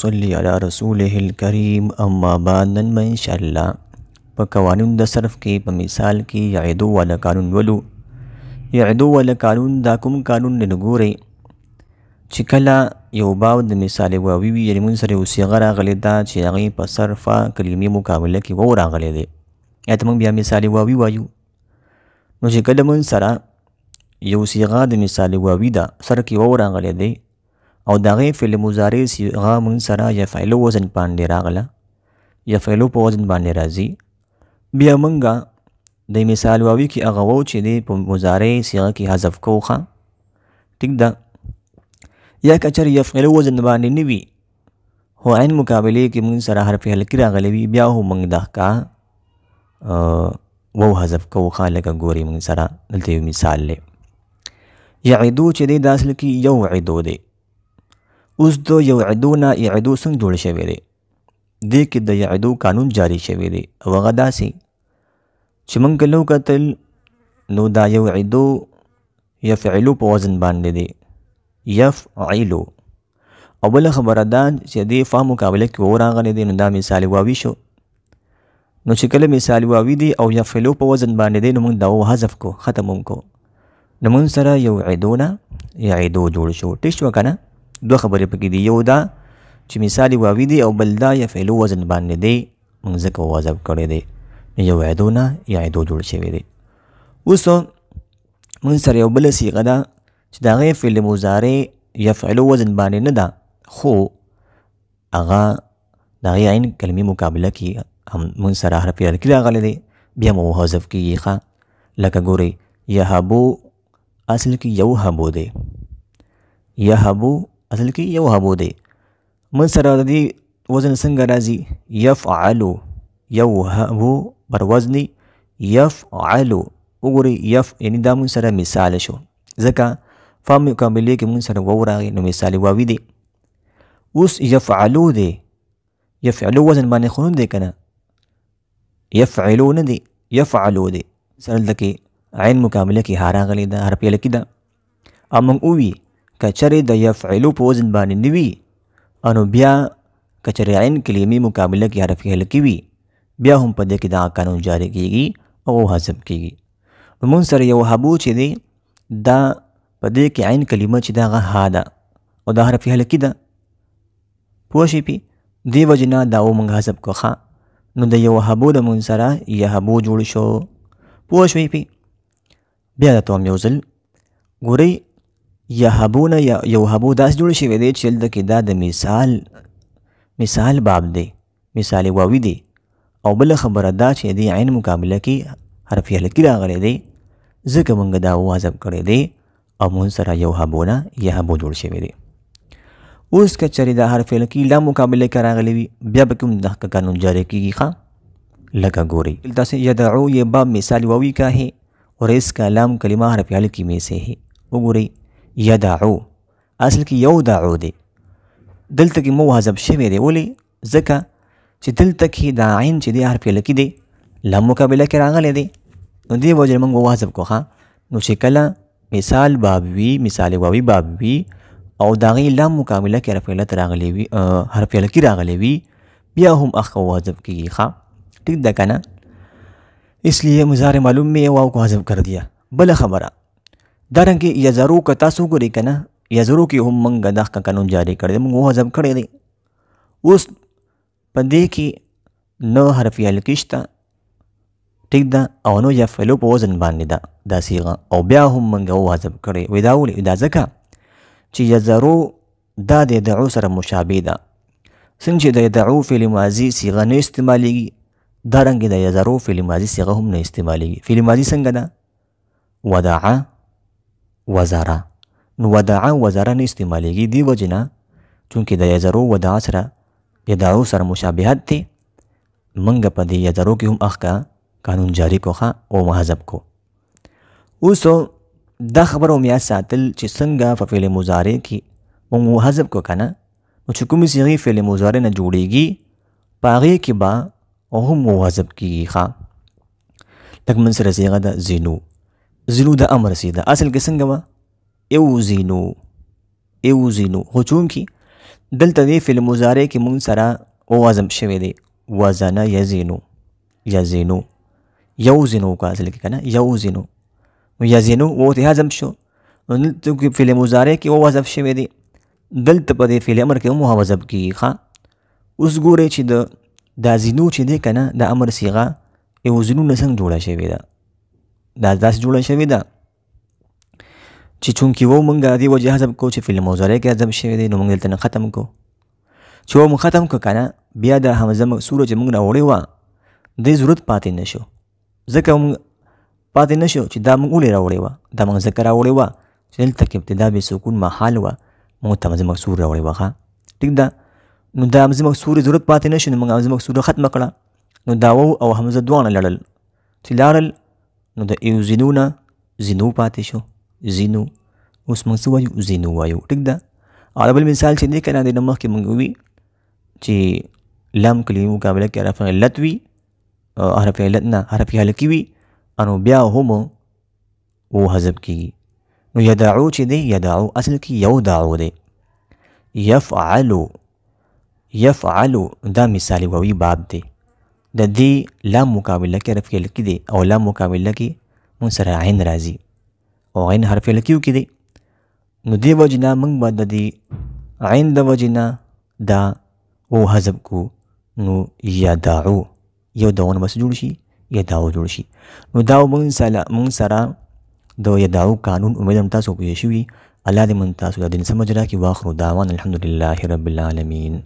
صلی علی رسوله الکریم اما بعد نن به ان شاء الله په قوانین د صرف کې په مثال کې یعدو ولا قانون ولو یعدو ولا قانون دا کوم قانون نه ګوري چې کله یو باو د مثال واوی وی یعنی مون سره اوسې غره غلی دا چې هغه په صرفه کلمې مقابله کې و راغلی دی اته مون بیا مثال واوی وایو نو چې کله مون سره یو صیغه د مثال واوی دا سره کې و راغلی دی او دغه فعل مضارع صيغه مون سره يفعل وزن باندې راغله يفعل په وزن باندې راځي بیا مونږه د مثال واوي کې هغه وو چې د په مضارع صيغه کې حذف کوخه ټیک ده یا کچر يفعل وزن باندې نوي هو عین مقابله کې مون سره حرف حل کې راغلی وي بیا هو مونږ ده کا وو حذف کو خالک ګوري مون سره دلته مثال لې یعدو چې د اصل کې یو عدو دی اوس د یعدونه یعدو څنګه جوړ شوی دی دې کې د یعدو قانون جاری شوی دی او هغه داسې چې موږ کلو قتل نو دا یعدو یفعلو په وزن باندې دی یفعلو او بل خبره ده چې دې فا مقابله کې وراغلی دی نو دا مثال واوي شو نو چې کله مثال واوي دی او یفعلو په وزن باندې دی نو موږ دا و حذف کو ختم کو نو موږ سره یو عیدونه یعیدو جوړ شو ټیک شو که نه دوه خبرې پکې دي یو دا چې مثال واوی دی او بل دا یا فعل وزن باندې دی موږ ځکه واجب کړی دی یو عدونه یا عدو جوړ شوی دی اوس موږ سره یو بل صيغه ده چې دا غي فعل مضارع یفعل وزن باندې نه ده خو هغه دا غي عین کلمې مقابله کې هم موږ سره حرف یې کړی غلې دی بیا مو حذف کیږي ښه لکه ګوري یهبو اصل کې یو هبو دی یهبو اصل کې یو هبو دی من سره د دې وزن څنګه راځي یفعل یوهب بر وزن یفعل وګورئ یف یعنی دا مون سره مثال شو ځکه فهم مکملې کې مون سره وو راغی نو مثال واوي دی اوس یفعلو دی یفعلو وزن باندې خون دی کنه یفعلو نه دی یفعلو دی سره لکه عین مکمله کې هارا غلی دا هر پیل کې دا امم اووی کچرې د یفعلو په وزن باندې نه وي انو بیا کچرې عین کلمې مقابله کې حرف هل کې وي بیا هم په دې کې دا قانون جاری کیږي او حذف کیږي نو مون سره یو حبو چې دی دا په دې کې عین کلمه چې دا غ ها ده او دا حرف هل کې ده پوه شي پی دی وجنا دا و مونږ حذف کوخه نو د یو حبو د مون سره یا حبو جوړ شو پوه شوي پی بیا دا توم یو ځل ګورئ یهبون یا یوهبو داس جوړ شوی دی چې د کې دا د مثال مثال باب دی مثال واوی دی او بل خبره دا چې دی عین مقابله کې حرف یلکی راغلی دی ځکه مونږ دا واظب کړی دی او مون سره یوهبونه یهبو جوړ شوی دی اوس که چری دا حرف یلکی لا مقابله کې راغلی وي بیا به کوم د قانون جاری کیږي ښه لکه ګوري دلته یدعو یې باب مثال واوی کا ہے اور اس کلام کلمہ حرف یلکی میں سے ہے وګورئ یدعو اصل کې یو دعو دی دلته کې مو حذف شوی دی ولې ځکه چې دلته کې دا عین چې دی حرف لکی دی لم مقابله کې راغلی دی نو دې وجه موږ وحذف کو ښا نو چې کله مثال باب وی مثال واوی باب وی او دا غي لم مقابله کې حرف لته راغلی وی حرف لکی راغلی وی بیا هم اخ وحذف کیږي ښا ٹھیک ده کنه اس لیے مزار معلوم میں واو کو حذف کر دیا بل خبره دارنګه یزرو ک تاسو ګوري کنه یزرو کې هم موږ دغه قانون جاری کړی موږ هو ځم کړی دی اوس پدې کې نو حرف یلکشتہ ټیک ده او نو یفعلو په وزن باندې ده دا صيغه او بیا هم موږ هو ځم کړی وې دا ولې دا ځکه چې یزرو دا د دعو سره مشابه ده څنګه د دعو فعل ماضی صيغه نه استعمالېږي دارنګه د یزرو فعل ماضی صيغه هم نه استعمالېږي فعل ماضی څنګه ده ودعا وزاره نو ودعا وزاره نه استعمالیږي دی وجنه چونکې د یزرو ودعا سره یدعو سره مشابهت دی منګه په دې یزرو کې هم اخکا قانون جاری کوخه او محذب کو اوس دا خبره میا ساتل چې څنګه په فعل مضارع کې مو محذب کو کنه نو چې کومې صيغه فعل مضارع نه جوړیږي پاغه کې با او هم محذب کیږي ښا لکه من سره صيغه ده زینو زینو د امر سیده اصل کې څنګه ما یو زینو یو زینو خو چونکې دلته دی فعل مضارع کې مونږ سره وزن شوی دی وزن یزینو یزینو یوزنو کا اصل کې کنه یوزنو نو یزینو وو ته حذف شو نو دلته کې فعل مضارع کې وو حذف شوی دی دلته په دې فعل امر کې هم حذف کیږي ښا اوس ګوره چې د دا زینو چې دی کنه د امر صیغه یو زینو نه څنګه جوړه شوې ده دا داسې جوړه شوې ده چې چونکې وو مونږ دې وجه حذف کو چې فعل مضارع کې حذف شوی دی نو مونږ دلته نه ختم کو چې وو مونږ ختم کو کنه بیا د همزه مکسوره چې مونږ نه وړې وه دې ضرورت پاتې نه شو ځکه مونږ پاتې نه شو چې دا مونږ ولې راوړې وه دا مونږ ځکه راوړې وه چې دلته کې ابتدا بې سکون محال وه مونږ ته همزه مکسور راوړې وه ښه ټیک ده نو دا همزه مکسورې ضرورت پاتې نه شو نو مونږ همزه مکسوره ختمه کړه نو دا وو او همزه دواړه لړل چې لاړل نو د یو زینو نه زینو پاتې شو زینو اوس موږ څه وایو زینو وایو ټیک ده او بل مثال چې دی کنه د نمخ کې موږ وی چې لام کلمې مقابله کې حرف علت وی او حرف علت نه حرف حلقي وی انو بیا هم او حذف کیږي نو یدعو چې دی یدعو اصل کې یو دعو دی یفعلو یفعلو دا مثالی ووی باب دی د دې لام مقابله کې حرف کې لکې دی او لام مقابله کې مون سره عین راځي او عین حرف لکیو کې دی نو دې وجنه موږ به د دې عین د وجنه دا او حذف کو نو یا داعو یو داونه بس جوړ شي یا داو جوړ شي نو داو موږ سره موږ سره د یا داو قانون امید هم تاسو پوهې شوي الله دې من تاسو د دین سمجھ را کې واخر داوان الحمدلله رب العالمین